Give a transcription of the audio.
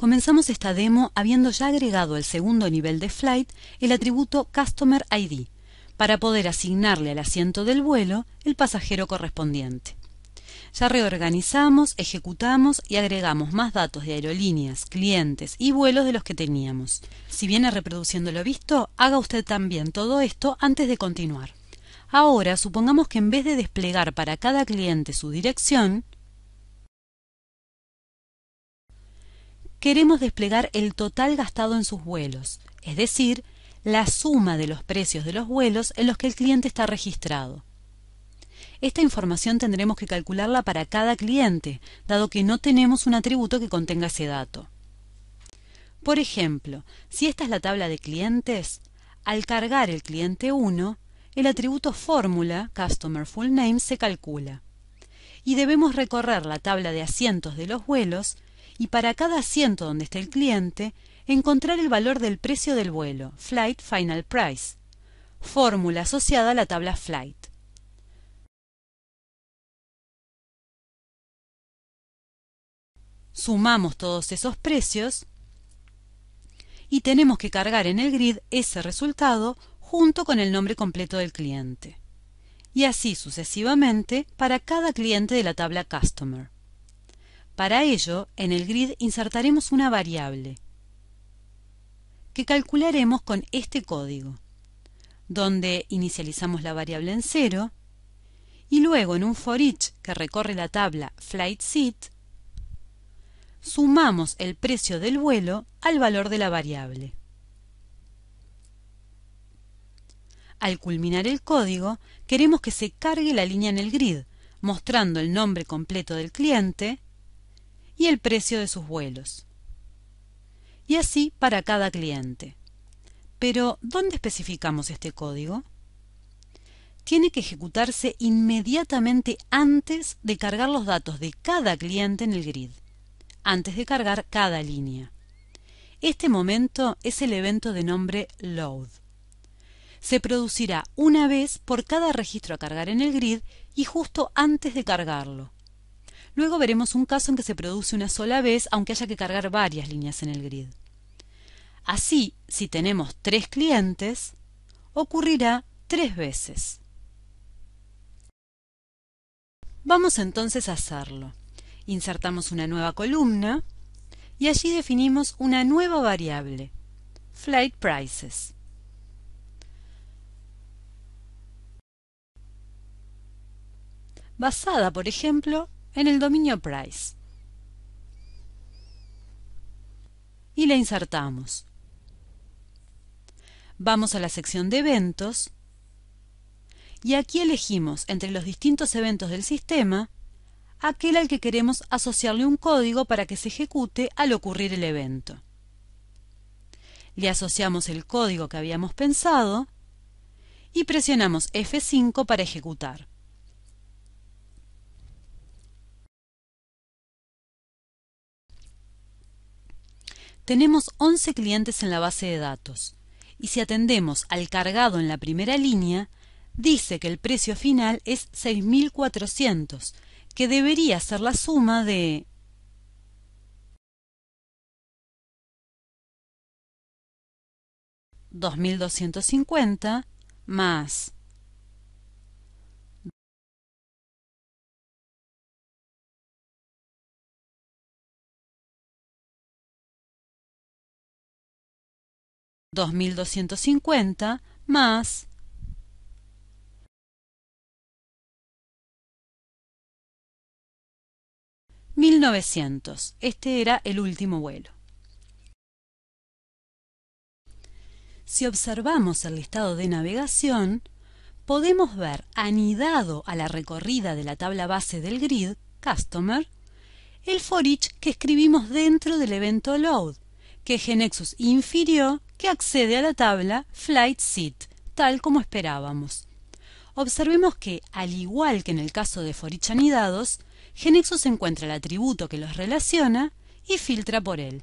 Comenzamos esta demo habiendo ya agregado al segundo nivel de flight el atributo Customer ID para poder asignarle al asiento del vuelo el pasajero correspondiente. Ya reorganizamos, ejecutamos y agregamos más datos de aerolíneas, clientes y vuelos de los que teníamos. Si viene reproduciendo lo visto, haga usted también todo esto antes de continuar. Ahora, supongamos que en vez de desplegar para cada cliente su dirección, queremos desplegar el total gastado en sus vuelos, es decir, la suma de los precios de los vuelos en los que el cliente está registrado. Esta información tendremos que calcularla para cada cliente, dado que no tenemos un atributo que contenga ese dato. Por ejemplo, si esta es la tabla de clientes, al cargar el cliente 1, el atributo fórmula Customer Full Name se calcula. Y debemos recorrer la tabla de asientos de los vuelos y para cada asiento donde esté el cliente, encontrar el valor del precio del vuelo, Flight Final Price, fórmula asociada a la tabla Flight. Sumamos todos esos precios y tenemos que cargar en el grid ese resultado junto con el nombre completo del cliente. Y así sucesivamente para cada cliente de la tabla Customer. Para ello, en el grid insertaremos una variable que calcularemos con este código, donde inicializamos la variable en cero, y luego en un for each que recorre la tabla flight seat sumamos el precio del vuelo al valor de la variable. Al culminar el código, queremos que se cargue la línea en el grid, mostrando el nombre completo del cliente, y el precio de sus vuelos. Y así para cada cliente. Pero, ¿dónde especificamos este código? Tiene que ejecutarse inmediatamente antes de cargar los datos de cada cliente en el grid, antes de cargar cada línea. Este momento es el evento de nombre load. Se producirá una vez por cada registro a cargar en el grid y justo antes de cargarlo. Luego veremos un caso en que se produce una sola vez, aunque haya que cargar varias líneas en el grid. Así, si tenemos tres clientes, ocurrirá tres veces. Vamos entonces a hacerlo. Insertamos una nueva columna y allí definimos una nueva variable, flight prices. basada, por ejemplo, en el dominio price y la insertamos. Vamos a la sección de eventos y aquí elegimos entre los distintos eventos del sistema aquel al que queremos asociarle un código para que se ejecute al ocurrir el evento. Le asociamos el código que habíamos pensado y presionamos F5 para ejecutar. Tenemos 11 clientes en la base de datos y si atendemos al cargado en la primera línea, dice que el precio final es 6.400, que debería ser la suma de... $2.250 más 2250 más —1900. Este era el último vuelo. Si observamos el listado de navegación, podemos ver anidado a la recorrida de la tabla base del grid, Customer, el for que escribimos dentro del evento load, que Genexus infirió que accede a la tabla Flight Seat, tal como esperábamos. Observemos que, al igual que en el caso de forichanidados Genexus encuentra el atributo que los relaciona y filtra por él.